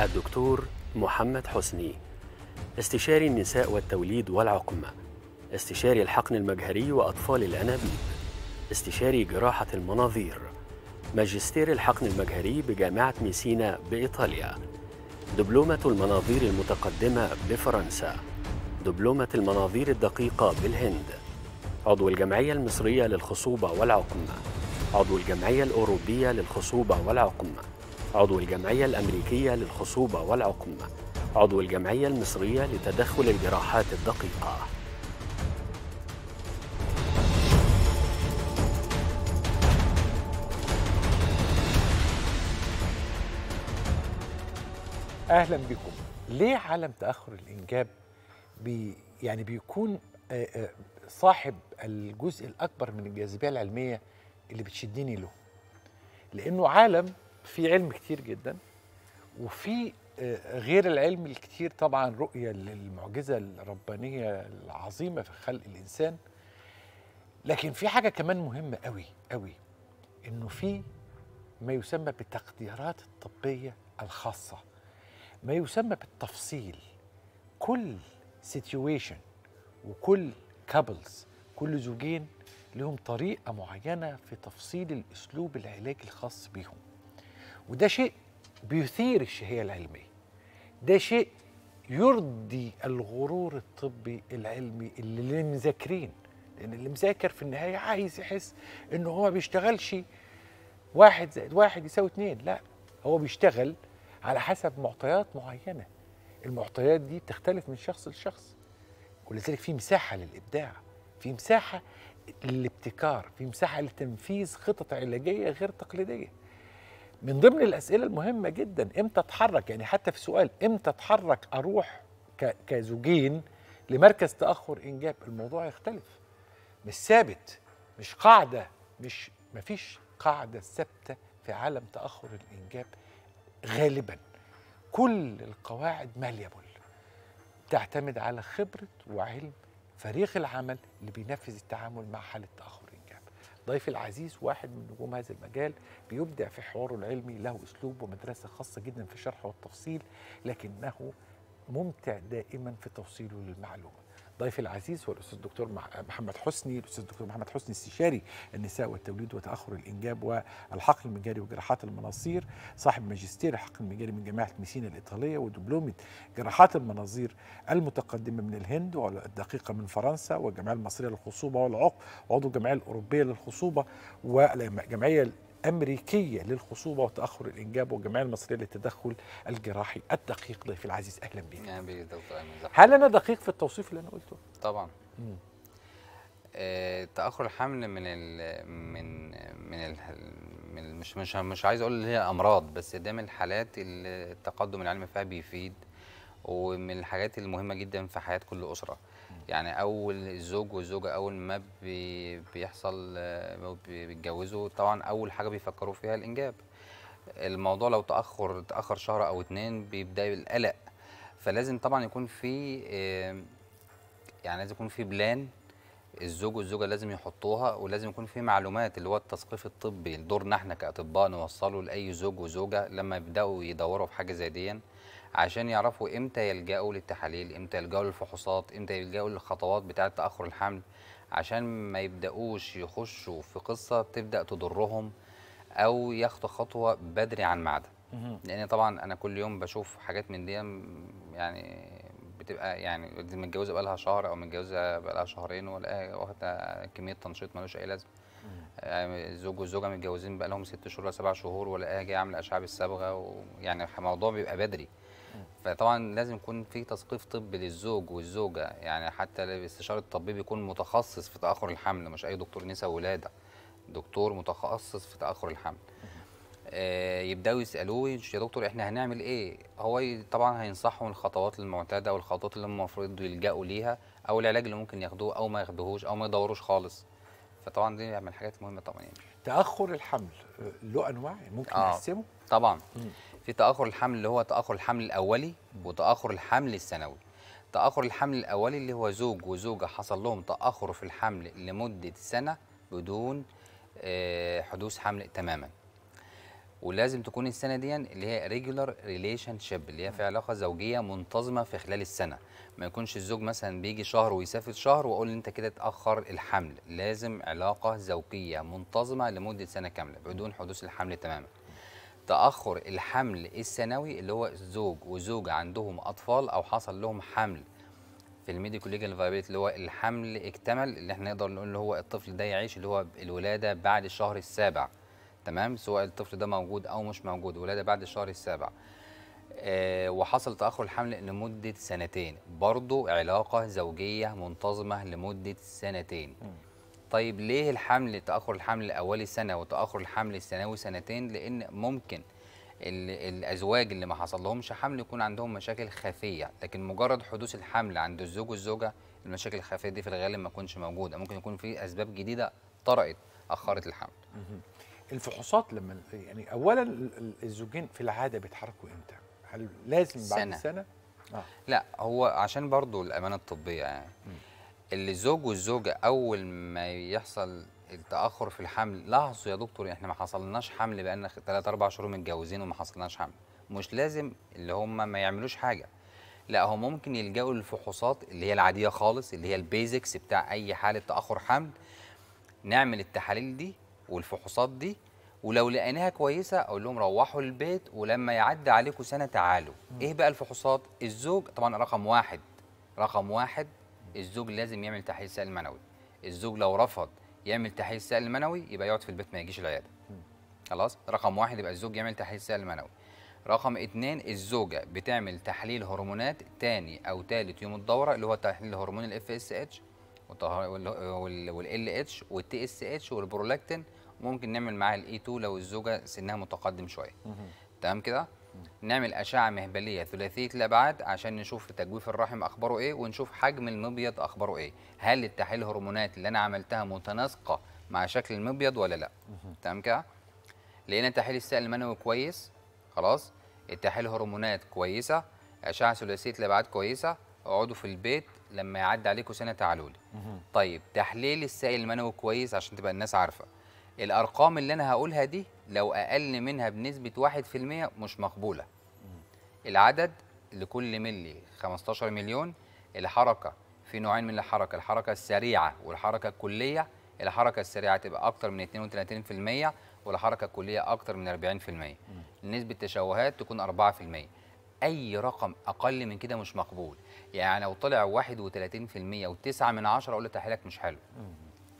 الدكتور محمد حسني استشاري النساء والتوليد والعقم استشاري الحقن المجهري وأطفال الأنابيب استشاري جراحة المناظير ماجستير الحقن المجهري بجامعة ميسينا بإيطاليا دبلومة المناظير المتقدمة بفرنسا دبلومة المناظير الدقيقة بالهند عضو الجمعية المصرية للخصوبة والعقم عضو الجمعية الأوروبية للخصوبة والعقم عضو الجمعية الأمريكية للخصوبة والعقم عضو الجمعية المصرية لتدخل الجراحات الدقيقة اهلا بكم ليه عالم تاخر الانجاب بي يعني بيكون صاحب الجزء الاكبر من الجاذبيه العلميه اللي بتشدني له لانه عالم في علم كتير جدا وفي آه، غير العلم الكتير طبعا رؤية للمعجزة الربانية العظيمة في خلق الإنسان لكن في حاجة كمان مهمة قوي قوي إنه في ما يسمى بالتقديرات الطبية الخاصة ما يسمى بالتفصيل كل سيتويشن وكل كابلز كل زوجين لهم طريقة معينة في تفصيل الأسلوب العلاجي الخاص بيهم وده شيء بيثير الشهية العلمية ده شيء يرضي الغرور الطبي العلمي اللي, للمذاكرين مذاكرين لأن اللي مذاكر في النهاية عايز يحس إن هو ما بيشتغلش واحد زائد واحد يساوي اتنين لا هو بيشتغل على حسب معطيات معينة المعطيات دي بتختلف من شخص لشخص ولذلك في مساحة للإبداع في مساحة للابتكار في مساحة لتنفيذ خطط علاجية غير تقليدية من ضمن الاسئله المهمه جدا امتى اتحرك يعني حتى في سؤال امتى اتحرك اروح كزوجين لمركز تاخر انجاب الموضوع يختلف مش ثابت مش قاعده مش مفيش قاعده ثابته في عالم تاخر الانجاب غالبا كل القواعد ماليبل تعتمد على خبره وعلم فريق العمل اللي بينفذ التعامل مع حاله تاخر ضيف العزيز واحد من نجوم هذا المجال بيبدع في حواره العلمي له اسلوب ومدرسه خاصه جدا في الشرح والتفصيل لكنه ممتع دائما في توصيله للمعلومه ضيفي العزيز هو الاستاذ الدكتور محمد حسني الاستاذ الدكتور محمد حسني استشاري النساء والتوليد وتاخر الانجاب والحقل المجاري وجراحات المناصير صاحب ماجستير الحقل المجاري من جامعه ميسينا الايطاليه ودبلومه جراحات المناظير المتقدمه من الهند والدقيقه من فرنسا والجمعيه المصريه للخصوبه والعقد عضو الجمعيه الاوروبيه للخصوبه والجمعيه أمريكية للخصوبة وتأخر الإنجاب والجمعية المصرية للتدخل الجراحي الدقيق ضيفي العزيز أهلا بك أهلا بك دكتور أمين هل أنا دقيق في التوصيف اللي أنا قلته؟ طبعا آه، تاخر الحمل من ال من من ال من مش مش مش عايز اقول اللي هي امراض بس ده من الحالات اللي التقدم العلمي فيها بيفيد ومن الحاجات المهمه جدا في حياه كل اسره يعني اول الزوج والزوجه اول ما بي بيحصل بيتجوزوا طبعا اول حاجه بيفكروا فيها الانجاب الموضوع لو تاخر تاخر شهر او اتنين بيبدا القلق فلازم طبعا يكون في آه، يعني لازم يكون في بلان الزوج والزوجه لازم يحطوها ولازم يكون في معلومات اللي هو التثقيف الطبي دورنا احنا كاطباء نوصله لاي زوج وزوجه لما يبداوا يدوروا في حاجه زي دي عشان يعرفوا امتى يلجأوا للتحاليل امتى يلجأوا للفحوصات امتى يلجأوا للخطوات بتاعة تأخر الحمل عشان ما يبدأوش يخشوا في قصة تبدأ تضرهم أو ياخدوا خطوة بدري عن ميعادها لأن طبعا أنا كل يوم بشوف حاجات من دي يعني بتبقى يعني متجوزه بقى لها شهر او متجوزه بقى لها شهرين ولا واخده كميه تنشيط ملوش اي لازمه الزوج آه، زوج والزوجه متجوزين بقى لهم ست شهور ولا سبع شهور ولا جايه عامله اشعه بالصبغه ويعني الموضوع بيبقى بدري فطبعا لازم يكون في تثقيف طبي للزوج والزوجه يعني حتى الاستشاري الطبيب يكون متخصص في تاخر الحمل مش اي دكتور نساء ولاده دكتور متخصص في تاخر الحمل آه يبداوا يسالوه يا دكتور احنا هنعمل ايه هو طبعا هينصحهم الخطوات المعتاده والخطوات اللي المفروض يلجاوا ليها او العلاج اللي ممكن ياخدوه او ما ياخدوهوش او ما يدوروش خالص فطبعا دي من الحاجات المهمه طبعا يعني تاخر الحمل آه، له انواع ممكن نقسمه آه. طبعا مم. في تاخر الحمل اللي هو تاخر الحمل الاولي وتاخر الحمل السنوي تاخر الحمل الاولي اللي هو زوج وزوجه حصل لهم تاخر في الحمل لمده سنه بدون آه، حدوث حمل تماما ولازم تكون السنه دي اللي هي ريجولار ريليشن شيب اللي هي في علاقه زوجيه منتظمه في خلال السنه ما يكونش الزوج مثلا بيجي شهر ويسافر شهر واقول انت كده اتاخر الحمل لازم علاقه زوجيه منتظمه لمده سنه كامله بدون حدوث الحمل تماما تاخر الحمل السنوي اللي هو زوج وزوجه عندهم اطفال او حصل لهم حمل في الميديكو ليجال فايبريت اللي هو الحمل اكتمل اللي احنا نقدر نقول اللي هو الطفل ده يعيش اللي هو الولاده بعد الشهر السابع تمام سواء الطفل ده موجود او مش موجود ولاده بعد الشهر السابع آه وحصل تاخر الحمل لمده سنتين برضو علاقه زوجيه منتظمه لمده سنتين م. طيب ليه الحمل تاخر الحمل الاولي سنه وتاخر الحمل الثانوي سنتين لان ممكن الازواج اللي ما حصل لهمش حمل يكون عندهم مشاكل خفيه لكن مجرد حدوث الحمل عند الزوج والزوجه المشاكل الخفيه دي في الغالب ما تكونش موجوده ممكن يكون في اسباب جديده طرأت اخرت الحمل الفحوصات لما يعني اولا الزوجين في العاده بيتحركوا امتى هل لازم بعد سنه, سنة؟ آه. لا هو عشان برضو الامانه الطبيه يعني اللي الزوج والزوجه اول ما يحصل التاخر في الحمل لاحظوا يا دكتور احنا ما حصلناش حمل بقالنا 3 4 شهور متجوزين وما حصلناش حمل مش لازم اللي هم ما يعملوش حاجه لا هو ممكن يلجأوا للفحوصات اللي هي العاديه خالص اللي هي البيزكس بتاع اي حاله تاخر حمل نعمل التحاليل دي والفحوصات دي ولو لقيناها كويسه اقول لهم روحوا البيت ولما يعدي عليكم سنه تعالوا ايه بقى الفحوصات الزوج طبعا رقم واحد رقم واحد الزوج لازم يعمل تحليل سائل منوي الزوج لو رفض يعمل تحليل سائل منوي يبقى يقعد في البيت ما يجيش العياده خلاص رقم واحد يبقى الزوج يعمل تحليل سائل منوي رقم اثنين الزوجة بتعمل تحليل هرمونات تاني أو تالت يوم الدورة اللي هو تحليل هرمون الاف اس اتش والال اتش والتي اس اتش والبرولاكتين ممكن نعمل معاه الاي 2 e لو الزوجة سنها متقدم شوية تمام كده نعمل اشعه مهبليه ثلاثيه الابعاد عشان نشوف تجويف الرحم اخباره ايه ونشوف حجم المبيض اخباره ايه هل التحاليل الهرمونات اللي انا عملتها متناسقه مع شكل المبيض ولا لا تمام كده لقينا تحليل السائل المنوي كويس خلاص التحاليل الهرمونات كويسه اشعه ثلاثيه الابعاد كويسه اقعدوا في البيت لما يعدي عليكم سنه تعالوا لي طيب تحليل السائل المنوي كويس عشان تبقى الناس عارفه الارقام اللي انا هقولها دي لو اقل منها بنسبه 1% مش مقبوله العدد لكل ملي 15 مليون الحركه في نوعين من الحركه الحركه السريعه والحركه الكليه الحركه السريعه تبقى اكتر من 32% والحركه الكليه اكتر من 40% نسبه التشوهات تكون 4% اي رقم اقل من كده مش مقبول يعني لو طلع 31% و9 من 10 اقول لك تحليلك مش حلو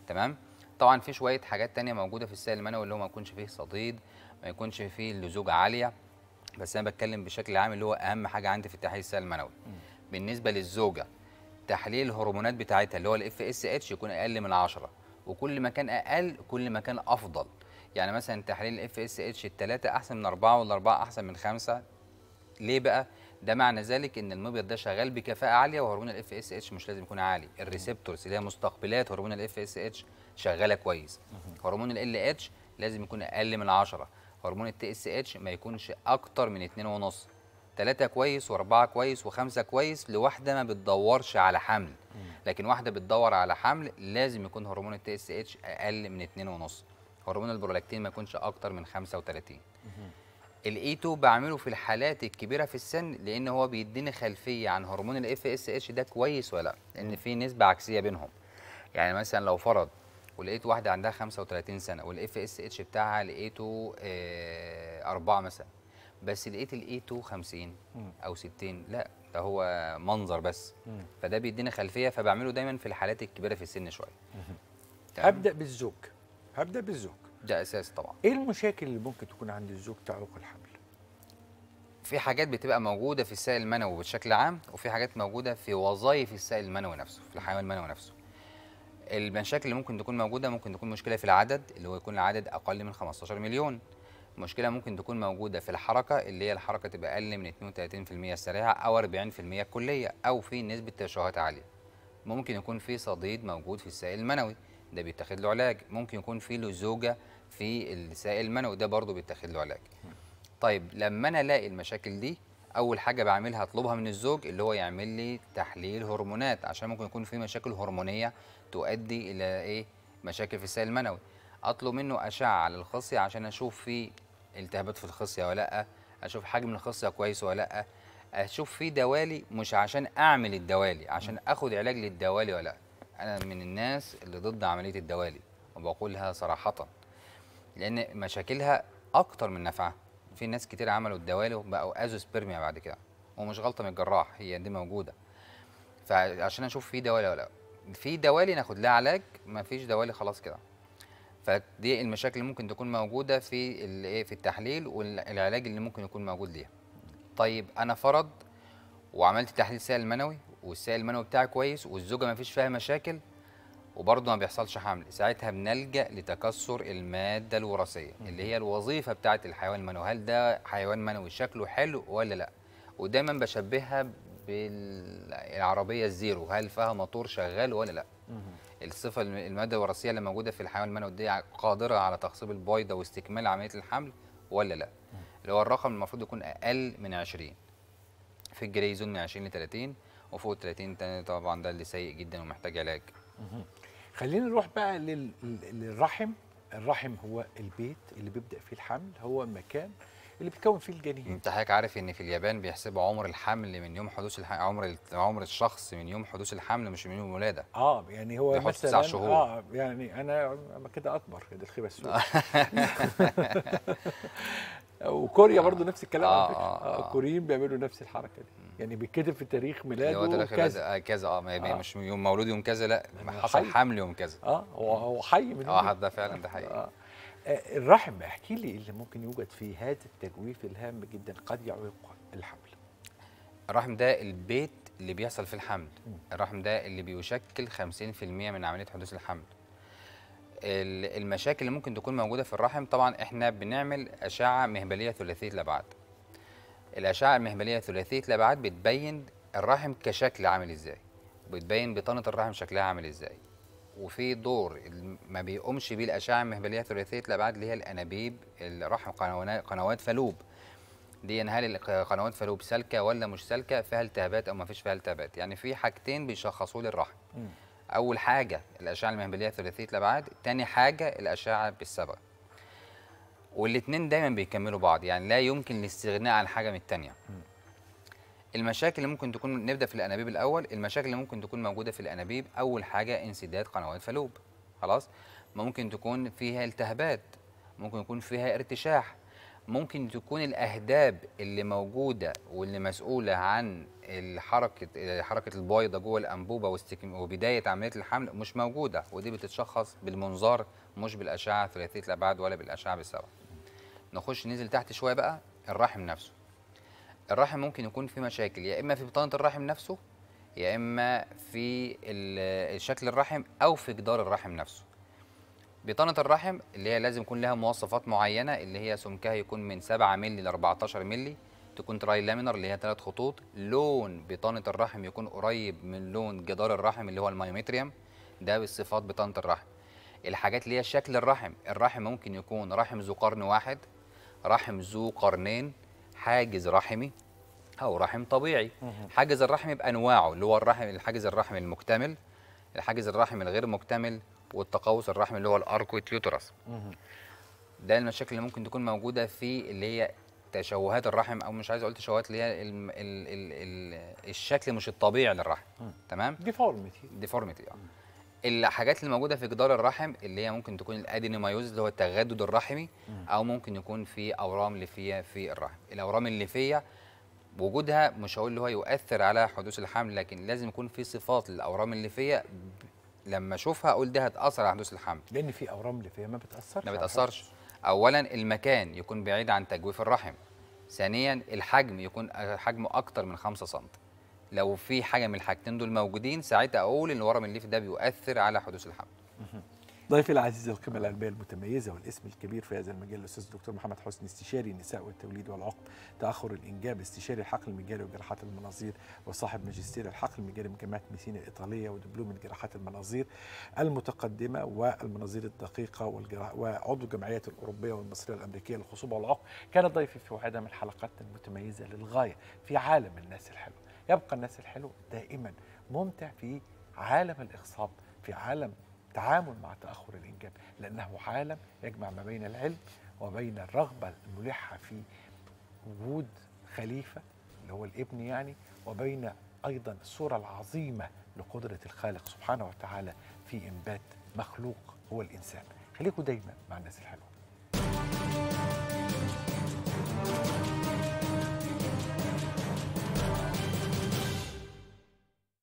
تمام طبعا في شويه حاجات تانية موجوده في السائل المنوي اللي هو ما يكونش فيه صديد ما يكونش فيه اللزوجه عاليه بس انا بتكلم بشكل عام اللي هو اهم حاجه عندي في التحليل السائل المنوي بالنسبه للزوجه تحليل الهرمونات بتاعتها اللي هو الاف اس اتش يكون اقل من 10 وكل ما كان اقل كل ما كان افضل يعني مثلا تحليل الاف اس اتش الثلاثه احسن من اربعه والاربعه احسن من خمسه ليه بقى؟ ده معنى ذلك ان المبيض ده شغال بكفاءه عاليه وهرمون الاف اس اتش مش لازم يكون عالي الريسبتورز اللي هي مستقبلات هرمون الاف اس اتش شغاله كويس هرمون ال اتش لازم يكون اقل من 10 هرمون التي اس اتش ما يكونش اكتر من 2.5 ثلاثة كويس وأربعة كويس وخمسة كويس لواحدة ما بتدورش على حمل لكن واحدة بتدور على حمل لازم يكون هرمون التي اس اتش أقل من 2.5 هرمون البرولاكتين ما يكونش أكتر من 35 الاي 2 بعمله في الحالات الكبيره في السن لان هو بيديني خلفيه عن هرمون الاف اس اتش ده كويس ولا لا لان في نسبه عكسيه بينهم يعني مثلا لو فرض ولقيت واحده عندها 35 سنه والاف اس اتش بتاعها لقيته آه 4 مثلا بس لقيت الاي 2 50 او 60 لا ده هو منظر بس فده بيدينا خلفيه فبعمله دايما في الحالات الكبيره في السن شويه هبدا بالزوج هبدا بالزوج ده اساس طبعا ايه المشاكل اللي ممكن تكون عند الزوج تعوق الحمل في حاجات بتبقى موجوده في السائل المنوي بشكل عام وفي حاجات موجوده في وظائف السائل المنوي نفسه في الحيوان المنوي نفسه المشاكل اللي ممكن تكون موجوده ممكن تكون مشكله في العدد اللي هو يكون العدد اقل من 15 مليون مشكله ممكن تكون موجوده في الحركه اللي هي الحركه تبقى اقل من 32% السريعه او 40% الكليه او في نسبه ترشحات عاليه ممكن يكون في صديد موجود في السائل المنوي ده بيتاخد له علاج ممكن يكون في لزوجه في السائل المنوي ده برضه بيتاخد له علاج طيب لما انا الاقي المشاكل دي اول حاجه بعملها اطلبها من الزوج اللي هو يعمل لي تحليل هرمونات عشان ممكن يكون في مشاكل هرمونيه تؤدي الى ايه مشاكل في السائل المنوي اطلب منه اشعه على الخصيه عشان اشوف في التهابات في الخصيه ولا لا اشوف حجم الخصيه كويس ولا لا اشوف في دوالي مش عشان اعمل الدوالي عشان اخد علاج للدوالي ولا انا من الناس اللي ضد عمليه الدوالي وبقولها صراحه لان مشاكلها اكتر من نفعها في ناس كتير عملوا الدوالغ وبقوا ازوسبرميا بعد كده ومش غلطه من الجراح هي دي موجوده فعشان اشوف في دوالي ولا لا في دوالي ناخد لها علاج مفيش دوالي خلاص كده فدي المشاكل اللي ممكن تكون موجوده في الايه في التحليل والعلاج اللي ممكن يكون موجود ليها طيب انا فرض وعملت تحليل سائل منوي والسائل المنوي بتاعي كويس والزوجه مفيش فيها مشاكل وبرضه ما بيحصلش حمل ساعتها بنلجا لتكسر الماده الوراثيه اللي هي الوظيفه بتاعه الحيوان المنوي هل ده حيوان منوي شكله حلو ولا لا ودايما بشبهها بالعربيه الزيرو هل فيها موتور شغال ولا لا الصفه الماده الوراثيه اللي موجوده في الحيوان المنوي دي قادره على تخصيب البويضه واستكمال عمليه الحمل ولا لا اللي هو الرقم المفروض يكون اقل من 20 في الجريزون من 20 ل 30 وفوق 30 تاني طبعا ده اللي سيء جدا ومحتاج علاج خلينا نروح بقى للرحم الرحم هو البيت اللي بيبدا فيه الحمل هو المكان اللي بيتكون فيه الجنين انت حضرتك عارف ان في اليابان بيحسبوا عمر الحمل من يوم حدوث الح... عمر عمر الشخص من يوم حدوث الحمل مش من يوم الولاده اه يعني هو مثلا تسع شهور اه يعني انا كده اكبر كده الخيبه السوداء وكوريا آه برضو نفس الكلام آه, آه, آه, آه. الكوريين بيعملوا نفس الحركه دي يعني بيتكتب في تاريخ ميلاده كذا آه، كذا آه،, اه مش يوم مولود يوم كذا لا يعني حصل حمل يوم كذا اه هو هو حي من اه ده فعلا ده حقيقي آه. آه. الرحم احكي لي اللي ممكن يوجد في هذا التجويف الهام جدا قد يعيق الحمل الرحم ده البيت اللي بيحصل فيه الحمل الرحم ده اللي بيشكل 50% من عمليه حدوث الحمل المشاكل اللي ممكن تكون موجوده في الرحم طبعا احنا بنعمل اشعه مهبليه ثلاثيه الابعاد الأشعة المهبلية ثلاثية الأبعاد بتبين الرحم كشكل عامل إزاي وبتبين بطانة الرحم شكلها عامل إزاي وفي دور ما بيقومش بيه الأشعة المهبلية ثلاثية الأبعاد اللي هي الأنابيب الرحم قنوات فالوب دي هل قنوات فالوب سالكه ولا مش سالكه فيها التهابات او ما فيش فيها التهابات يعني في حاجتين بيشخصوا لي الرحم م. اول حاجه الاشعه المهبليه ثلاثيه الابعاد تاني حاجه الاشعه بالسبب والاثنين دايما بيكملوا بعض يعني لا يمكن الاستغناء عن حاجه من الثانيه المشاكل اللي ممكن تكون نبدا في الانابيب الاول المشاكل اللي ممكن تكون موجوده في الانابيب اول حاجه انسداد قنوات فالوب خلاص ممكن تكون فيها التهابات ممكن يكون فيها ارتشاح ممكن تكون الاهداب اللي موجوده واللي مسؤوله عن حركه حركه البويضه جوه الانبوبه وبدايه عمليه الحمل مش موجوده ودي بتتشخص بالمنظار مش بالاشعه ثلاثيه الابعاد ولا بالاشعه بالسبب نخش ننزل تحت شويه بقى الرحم نفسه الرحم ممكن يكون فيه مشاكل يا اما في بطانه الرحم نفسه يا اما في شكل الرحم او في جدار الرحم نفسه بطانه الرحم اللي هي لازم يكون لها مواصفات معينه اللي هي سمكها يكون من 7 مللي ل 14 مللي تكون تراي لامينر اللي هي ثلاث خطوط لون بطانه الرحم يكون قريب من لون جدار الرحم اللي هو المايوميتريم ده بالصفات بطانه الرحم الحاجات اللي هي شكل الرحم الرحم ممكن يكون رحم ذو قرن واحد رحم ذو قرنين حاجز رحمي او رحم طبيعي حاجز الرحم بانواعه اللي هو الرحم الحاجز الرحمي المكتمل الحاجز الرحمي الغير مكتمل والتقوس الرحمي اللي هو الاركويت يوترس ده المشاكل اللي ممكن تكون موجوده في اللي هي تشوهات الرحم او مش عايز اقول تشوهات اللي هي الـ الـ الـ الـ الشكل مش الطبيعي للرحم تمام ديفورميتي ديفورميتي اه الحاجات اللي موجوده في جدار الرحم اللي هي ممكن تكون الادينومايوز اللي هو التغدد الرحمي او ممكن يكون في اورام ليفيه في الرحم الاورام الليفيه وجودها مش هقول اللي هو يؤثر على حدوث الحمل لكن لازم يكون في صفات للاورام الليفيه لما اشوفها اقول ده هتاثر على حدوث الحمل لان في اورام ليفيه ما بتاثرش ما بتاثرش اولا المكان يكون بعيد عن تجويف الرحم ثانيا الحجم يكون حجمه اكتر من 5 سم لو في حاجه من الحاجتين دول موجودين ساعتها اقول ان ورم الليف ده بيؤثر على حدوث الحمل ضيفي العزيز القيمة العلمية المتميزة والاسم الكبير في هذا المجال الأستاذ الدكتور محمد حسني استشاري النساء والتوليد والعقم تأخر الإنجاب استشاري الحقل المجالي وجراحات المناظير وصاحب ماجستير الحقل المجالي من جامعة ميسين الإيطالية ودبلومة جراحات المناظير المتقدمة والمناظير الدقيقة وعضو الجمعيات الأوروبية والمصرية الأمريكية للخصوبة والعقم كان ضيفي في واحدة من الحلقات المتميزة للغاية في عالم الناس الحلوة يبقى الناس الحلو دائما ممتع في عالم الاخصاب في عالم التعامل مع تاخر الانجاب لانه عالم يجمع ما بين العلم وبين الرغبه الملحه في وجود خليفه اللي هو الابن يعني وبين ايضا الصوره العظيمه لقدره الخالق سبحانه وتعالى في انبات مخلوق هو الانسان خليكم دايما مع الناس الحلوه